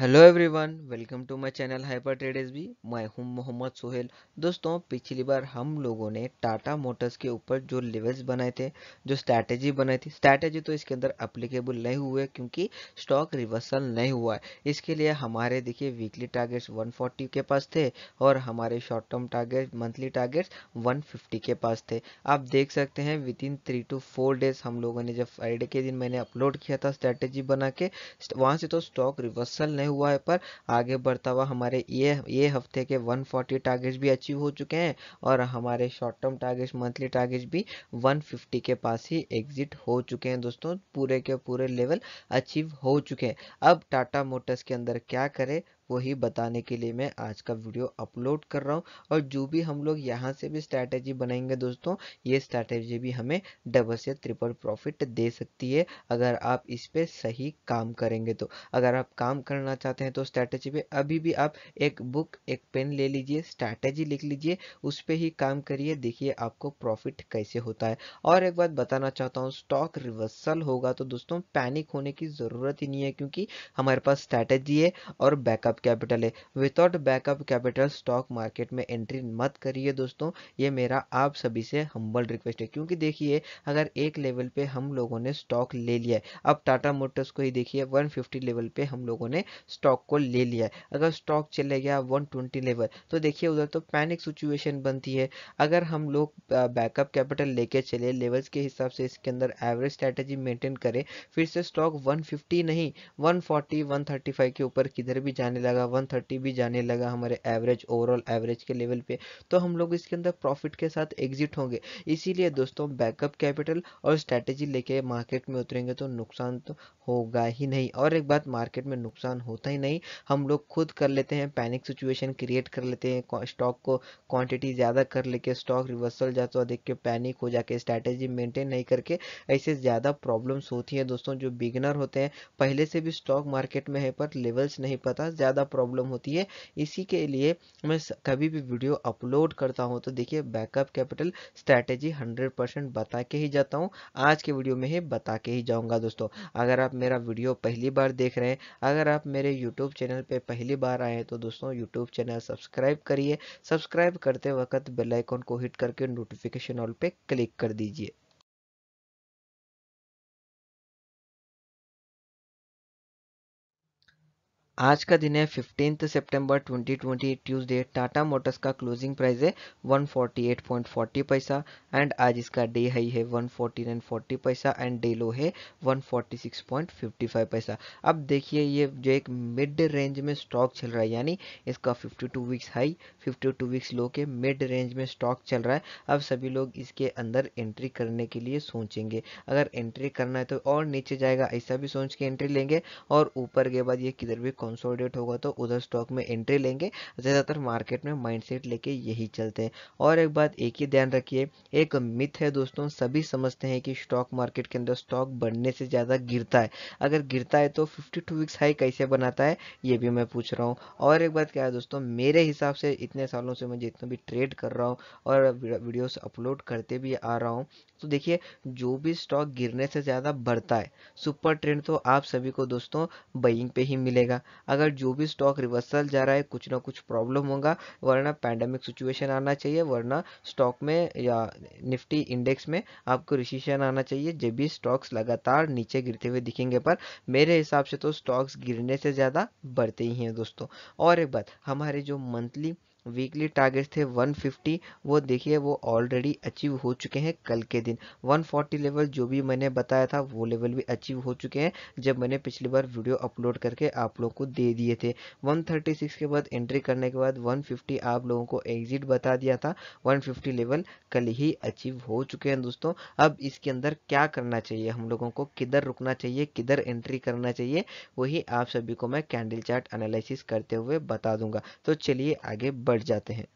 hello everyone welcome to my channel hyper S भी मैं हूं मोहम्मद सोहेल दोस्तों पिछली बार हम लोगों ने टाटा मोटर्स के ऊपर जो लेवल्स बनाए थे जो स्ट्रैटेजी बनाई थी स्ट्रैटेजी तो इसके अंदर अप्लीकेबल नहीं हुए क्योंकि स्टॉक रिवर्सल नहीं हुआ है इसके लिए हमारे देखिए वीकली टारगेट्स वन के पास थे और हमारे short term target monthly targets one के पास थे आप देख सकते हैं within three to four days हम लोगों ने जब फ्राइडे के दिन मैंने अपलोड किया था स्ट्रैटेजी बना के वहाँ से तो स्टॉक रिवर्सल नहीं बनाया हुआ है पर आगे बढ़ता हुआ हमारे ये ये हफ्ते के 140 टारगेट्स भी अचीव हो चुके हैं और हमारे short term targets monthly targets भी 150 के पास ही एग्जिट हो चुके हैं दोस्तों पूरे के पूरे लेवल अचीव हो चुके हैं अब टाटा मोटर्स के अंदर क्या करें वही बताने के लिए मैं आज का वीडियो अपलोड कर रहा हूँ और जो भी हम लोग यहाँ से भी स्ट्रैटेजी बनाएंगे दोस्तों ये स्ट्रैटेजी भी हमें डबल से ट्रिपल प्रॉफिट दे सकती है अगर आप इस पर सही काम करेंगे तो अगर आप काम करना चाहते हैं तो स्ट्रैटेजी पे अभी भी आप एक बुक एक पेन ले लीजिए स्ट्रैटेजी लिख लीजिए उस पर ही काम करिए देखिए आपको प्रॉफिट कैसे होता है और एक बात बताना चाहता हूँ स्टॉक रिवर्सल होगा तो दोस्तों पैनिक होने की ज़रूरत ही नहीं है क्योंकि हमारे पास स्ट्रैटेजी है और बैकअप बैकअप कैपिटल है without backup capital stock market में एंट्री मत करिए दोस्तों ये मेरा आप सभी से हम्बल रिक्वेस्ट है क्योंकि देखिए अगर एक लेवल पे हम लोगों ने स्टॉक ले लिया है अब टाटा मोटर्स को ही देखिए 150 लेवल पे हम लोगों ने स्टॉक को ले लिया है अगर स्टॉक चले गया 120 लेवल तो देखिए उधर तो पैनिक सिचुएशन बनती है अगर हम लोग बैकअप कैपिटल लेके चले लेवल्स के हिसाब से इसके अंदर एवरेज स्ट्रैटेजी मेंटेन करें फिर से स्टॉक वन नहीं वन 135 के ऊपर किधर भी जाने लगा 130 भी जाने लगा हमारे एवरेज ओवरऑल एवरेज के लेवल पे तो हम लोग इसके अंदर प्रॉफिट के साथ एग्जिट होंगे इसीलिए दोस्तों बैकअप कैपिटल और स्ट्रैटेजी लेके मार्केट में उतरेंगे तो नुकसान तो होगा ही नहीं और एक बात मार्केट में नुकसान होता ही नहीं हम लोग खुद कर लेते हैं पैनिक सिचुएशन क्रिएट कर लेते हैं स्टॉक को क्वांटिटी ज़्यादा कर लेके स्टॉक रिवर्सल जाता हुआ देख के पैनिक हो जाके स्ट्रैटेजी मेंटेन नहीं करके ऐसे ज़्यादा प्रॉब्लम्स होती हैं दोस्तों जो बिगनर होते हैं पहले से भी स्टॉक मार्केट में है पर लेवल्स नहीं पता ज़्यादा ज़्यादा प्रॉब्लम होती है इसी के लिए मैं कभी भी वीडियो अपलोड करता हूँ तो देखिए backup capital strategy hundred percent बता के ही जाता हूँ आज के वीडियो में ही बता के ही जाऊँगा दोस्तों अगर आप मेरा वीडियो पहली बार देख रहे हैं अगर आप मेरे यूट्यूब चैनल पर पहली बार आए हैं तो दोस्तों यूट्यूब चैनल सब्सक्राइब करिए सब्सक्राइब करते वक्त बेलाइकॉन को हिट करके नोटिफिकेशन ऑल पर क्लिक कर दीजिए आज का दिन है सेप्टेम्बर सितंबर 2020 ट्यूसडे टाटा मोटर्स का क्लोजिंग प्राइस है 148.40 पैसा एंड आज इसका डे हाई है 149.40 पैसा एंड डे लो है 146.55 पैसा अब देखिए ये जो एक मिड रेंज में स्टॉक चल रहा है यानी इसका 52 वीक्स हाई 52 वीक्स लो के मिड रेंज में स्टॉक चल रहा है अब सभी लोग इसके अंदर एंट्री करने के लिए सोचेंगे अगर एंट्री करना है तो और नीचे जाएगा ऐसा भी सोच के एंट्री लेंगे और ऊपर के बाद ये किधर भी कंसोलिडेट होगा तो उधर स्टॉक में एंट्री लेंगे ज़्यादातर मार्केट में माइंडसेट लेके यही चलते हैं और एक बात एक ही ध्यान रखिए एक मिथ है दोस्तों सभी समझते हैं कि स्टॉक मार्केट के अंदर स्टॉक बढ़ने से ज़्यादा गिरता है अगर गिरता है तो फिफ्टी टू वीक्स हाई कैसे बनाता है ये भी मैं पूछ रहा हूँ और एक बात क्या है दोस्तों मेरे हिसाब से इतने सालों से मैं जितना भी ट्रेड कर रहा हूँ और वीडियोस अपलोड करते भी आ रहा हूँ तो देखिए जो भी स्टॉक गिरने से ज़्यादा बढ़ता है सुपर ट्रेंड तो आप सभी को दोस्तों बइंग पे ही मिलेगा अगर जो भी स्टॉक रिवर्सल जा रहा है कुछ ना कुछ प्रॉब्लम होगा वरना पैंडमिक सिचुएशन आना चाहिए वरना स्टॉक में या निफ्टी इंडेक्स में आपको रिसीशन आना चाहिए जब भी स्टॉक्स लगातार नीचे गिरते हुए दिखेंगे पर मेरे हिसाब से तो स्टॉक्स गिरने से ज़्यादा बढ़ते ही हैं दोस्तों और एक बात हमारे जो मंथली वीकली टारगेट्स थे 150 वो देखिए वो ऑलरेडी अचीव हो चुके हैं कल के दिन 140 लेवल जो भी मैंने बताया था वो लेवल भी अचीव हो चुके हैं जब मैंने पिछली बार वीडियो अपलोड करके आप लोग को दे दिए थे 136 के बाद एंट्री करने के बाद 150 आप लोगों को एग्जिट बता दिया था 150 लेवल कल ही अचीव हो चुके हैं दोस्तों अब इसके अंदर क्या करना चाहिए हम लोगों को किधर रुकना चाहिए किधर एंट्री करना चाहिए वही आप सभी को मैं कैंडल चार्ट एनालिसिस करते हुए बता दूंगा तो चलिए आगे बढ़ पलट जाते हैं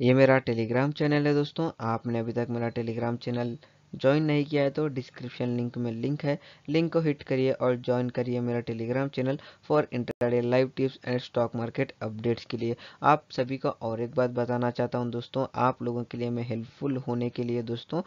ये मेरा टेलीग्राम चैनल है दोस्तों आपने अभी तक मेरा टेलीग्राम चैनल ज्वाइन नहीं किया है तो डिस्क्रिप्शन लिंक में लिंक है लिंक को हिट करिए और ज्वाइन करिए मेरा Telegram channel for intraday live tips and stock market updates के लिए आप सभी को और एक बात बताना चाहता हूँ दोस्तों आप लोगों के लिए मैं हेल्पफुल होने के लिए दोस्तों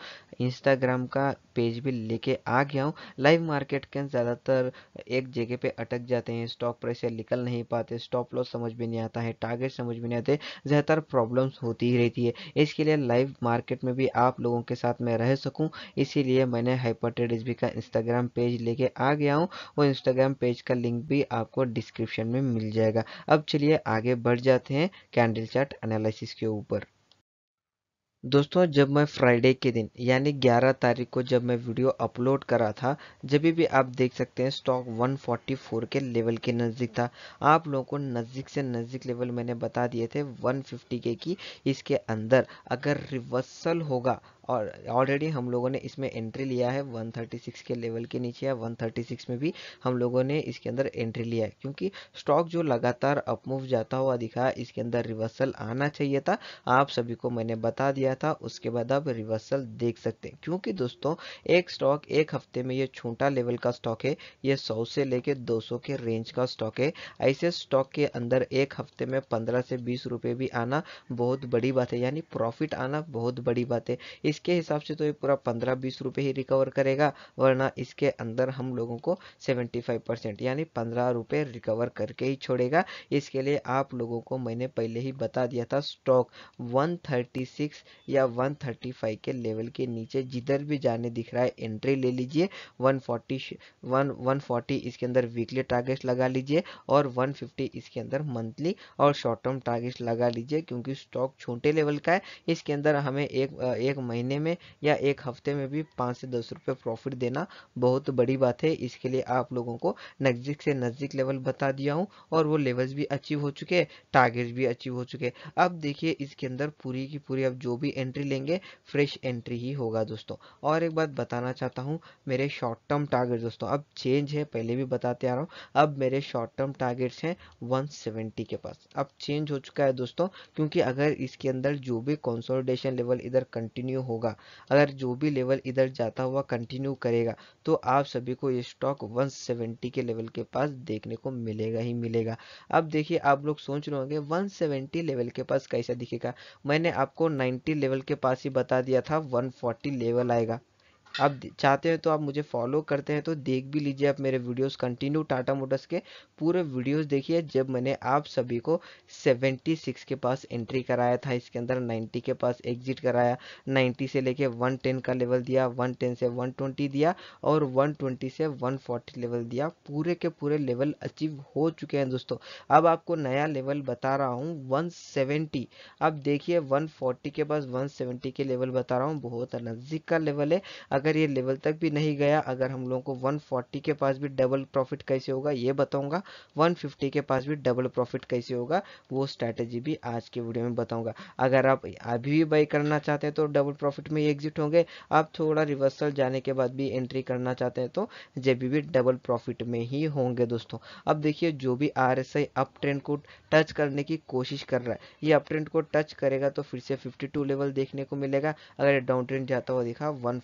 इंस्टाग्राम का पेज भी लेके आ गया हूँ लाइव मार्केट के ज़्यादातर एक जगह पर अटक जाते हैं स्टॉक प्राइस से निकल नहीं पाते स्टॉप लॉस समझ में नहीं आता है टारगेट समझ में नहीं आते ज़्यादातर प्रॉब्लम्स होती ही रहती है इसके लिए लाइव मार्केट में भी आप लोगों के साथ मैं रह सकूँ इसीलिए मैंने हाइपरटेड एच का इंस्टाग्राम पेज लेके आ गया हूँ वो इंस्टाग्राम पेज का लिंक भी आपको डिस्क्रिप्शन में मिल जाएगा अब चलिए आगे बढ़ जाते हैं कैंडल चार्ट एनालिसिस के ऊपर दोस्तों जब मैं फ्राइडे के दिन यानी 11 तारीख को जब मैं वीडियो अपलोड करा था जब भी आप देख सकते हैं स्टॉक 144 के लेवल के नज़दीक था आप लोगों को नज़दीक से नज़दीक लेवल मैंने बता दिए थे 150 के की इसके अंदर अगर रिवर्सल होगा और ऑलरेडी हम लोगों ने इसमें एंट्री लिया है 136 के लेवल के नीचे या 136 में भी हम लोगों ने इसके अंदर एंट्री लिया है क्योंकि स्टॉक जो लगातार अपमूव जाता हुआ दिखा इसके अंदर रिवर्सल आना चाहिए था आप सभी को मैंने बता दिया था उसके बाद आप रिवर्सल देख सकते हैं क्योंकि दोस्तों एक स्टॉक एक हफ्ते में ये छोटा लेवल का स्टॉक है ये सौ से लेके दो के रेंज का स्टॉक है ऐसे स्टॉक के अंदर एक हफ्ते में पंद्रह से बीस रुपये भी आना बहुत बड़ी बात है यानी प्रॉफिट आना बहुत बड़ी बात है इस इसके हिसाब से तो ये पूरा पंद्रह बीस रुपये ही रिकवर करेगा वरना इसके अंदर हम लोगों को सेवेंटी फाइव परसेंट यानी पंद्रह रुपये रिकवर करके ही छोड़ेगा इसके लिए आप लोगों को मैंने पहले ही बता दिया था स्टॉक वन थर्टी सिक्स या वन थर्टी फाइव के लेवल के नीचे जिधर भी जाने दिख रहा है एंट्री ले लीजिए one forty one one forty इसके अंदर वीकली टारगेट लगा लीजिए और वन फिफ्टी इसके अंदर मंथली और शॉर्ट टर्म टारगेट लगा लीजिए क्योंकि स्टॉक छोटे लेवल का है इसके अंदर हमें एक एक महीने महीने में या एक हफ्ते में भी पाँच से दस रुपये प्रॉफिट देना बहुत बड़ी बात है इसके लिए आप लोगों को नज़दीक से नज़दीक लेवल बता दिया हूँ और वो लेवल्स भी अचीव हो चुके हैं टारगेट्स भी अचीव हो चुके हैं अब देखिए इसके अंदर पूरी की पूरी अब जो भी एंट्री लेंगे फ्रेश एंट्री ही होगा दोस्तों और एक बात बताना चाहता हूँ मेरे शॉर्ट टर्म टारगेट दोस्तों अब चेंज है पहले भी बताते आ रहा हूँ अब मेरे शॉर्ट टर्म टारगेट्स हैं वन के पास अब चेंज हो चुका है दोस्तों क्योंकि अगर इसके अंदर जो भी कंसोलिडेशन लेवल इधर कंटिन्यू हो होगा अगर जो भी लेवल इधर जाता हुआ कंटिन्यू करेगा तो आप सभी को ये स्टॉक 170 के लेवल के पास देखने को मिलेगा ही मिलेगा अब देखिए आप लोग सोच रहे होंगे 170 लेवल के पास कैसा दिखेगा मैंने आपको 90 लेवल के पास ही बता दिया था 140 लेवल आएगा आप चाहते हैं तो आप मुझे फॉलो करते हैं तो देख भी लीजिए आप मेरे वीडियोस कंटिन्यू टाटा मोटर्स के पूरे वीडियोस देखिए जब मैंने आप सभी को 76 के पास एंट्री कराया था इसके अंदर 90 के पास एग्जिट कराया 90 से लेके 110 का लेवल दिया 110 से 120 दिया और 120 से 140 लेवल दिया पूरे के पूरे लेवल अचीव हो चुके हैं दोस्तों अब आपको नया लेवल बता रहा हूँ वन आप देखिए वन के पास वन के लेवल बता रहा हूँ बहुत नज़दीक का लेवल है अगर अगर ये लेवल तक भी नहीं गया अगर हम लोगों को 140 के पास भी डबल प्रॉफिट कैसे होगा ये बताऊंगा 150 के पास भी डबल प्रॉफिट कैसे होगा वो स्ट्रैटेजी भी आज के वीडियो में बताऊंगा अगर आप अभी भी बाई करना चाहते हैं तो डबल प्रॉफिट में एग्जिट होंगे आप थोड़ा रिवर्सल जाने के बाद भी एंट्री करना चाहते हैं तो जब भी डबल प्रॉफिट में ही होंगे दोस्तों अब देखिए जो भी R S I up trend को टच करने की कोशिश कर रहा है ये अप ट्रेंड को टच करेगा तो फिर से फिफ्टी लेवल देखने को मिलेगा अगर डाउन ट्रेंड जाता हुआ देखा वन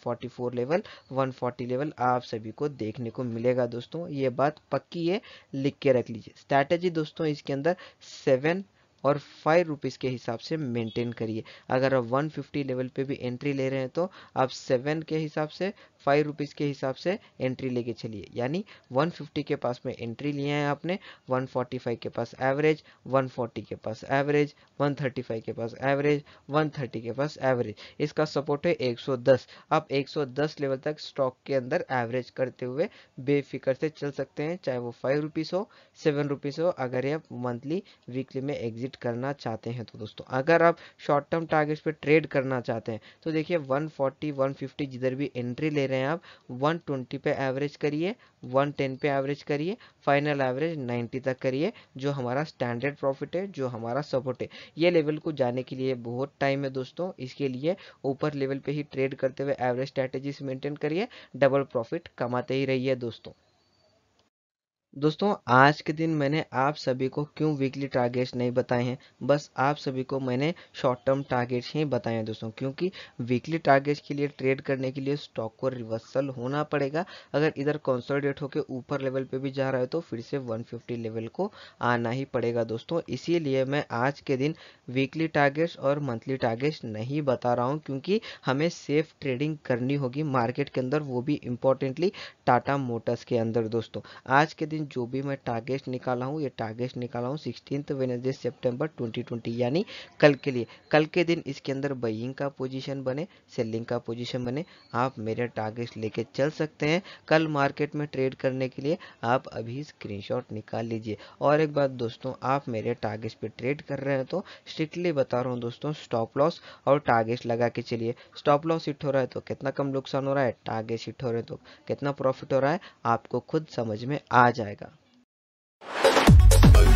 लेवल 140 लेवल आप सभी को देखने को मिलेगा दोस्तों ये बात पक्की है लिख के रख लीजिए स्ट्रैटेजी दोस्तों इसके अंदर सेवन और फाइव रुपीज़ के हिसाब से मेंटेन करिए अगर आप 150 लेवल पे भी एंट्री ले रहे हैं तो आप सेवन के हिसाब से फाइव रुपीज़ के हिसाब से एंट्री लेके चलिए यानी 150 के पास में एंट्री लिए हैं आपने 145 के पास एवरेज 140 के पास एवरेज 135 के पास एवरेज 130 के पास एवरेज इसका सपोर्ट है 110 आप 110 लेवल तक स्टॉक के अंदर एवरेज करते हुए बेफिक्र से चल सकते हैं चाहे वो फाइव रुपीज़ हो सेवन रुपीज़ हो अगर ये मंथली वीकली में एग्जिट ट्रेड करना चाहते हैं तो दोस्तों अगर आप शॉर्ट टर्म टारगेट्स पे ट्रेड करना चाहते हैं तो देखिए 140 150 जिधर भी एंट्री ले रहे हैं आप 120 पे एवरेज करिए 110 पे एवरेज करिए फाइनल एवरेज 90 तक करिए जो हमारा स्टैंडर्ड प्रॉफिट है जो हमारा सपोर्ट है ये लेवल को जाने के लिए बहुत टाइम है दोस्तों इसके लिए ऊपर लेवल पर ही ट्रेड करते हुए एवरेज स्ट्रैटेजी मेंटेन करिए डबल प्रॉफिट कमाते ही रहिए दोस्तों दोस्तों आज के दिन मैंने आप सभी को क्यों वीकली टारगेट्स नहीं बताए हैं बस आप सभी को मैंने शॉर्ट टर्म टारगेट्स ही बताए हैं दोस्तों क्योंकि वीकली टारगेट्स के लिए ट्रेड करने के लिए स्टॉक को रिवर्सल होना पड़ेगा अगर इधर कॉन्सोलिडेट होकर ऊपर लेवल पे भी जा रहा है तो फिर से 150 लेवल को आना ही पड़ेगा दोस्तों इसीलिए मैं आज के दिन वीकली टारगेट्स और मंथली टारगेट्स नहीं बता रहा हूँ क्योंकि हमें सेफ ट्रेडिंग करनी होगी मार्केट के अंदर वो भी इम्पोर्टेंटली टाटा मोटर्स के अंदर दोस्तों आज के दिन दिन जो भी मैं टारगेट निकाला हूँ ये टारगेट निकाला हूँ सिक्सटीन वेनजे सेप्टेम्बर ट्वेंटी यानी कल के लिए कल के दिन इसके अंदर बइंग का पोजिशन बने सेलिंग का पोजिशन बने आप मेरे टारगेट लेके चल सकते हैं कल मार्केट में ट्रेड करने के लिए आप अभी स्क्रीनशॉट निकाल लीजिए और एक बात दोस्तों आप मेरे टारगेट पे ट्रेड कर रहे हैं तो स्ट्रिक्टली बता रहा हूँ दोस्तों स्टॉप लॉस और टारगेट लगा के चलिए स्टॉप लॉस हिट हो रहा है तो कितना कम नुकसान हो रहा है टारगेट हिट हो रहे हैं तो कितना प्रॉफिट हो रहा है आपको खुद समझ में आ जाएगा जाएगा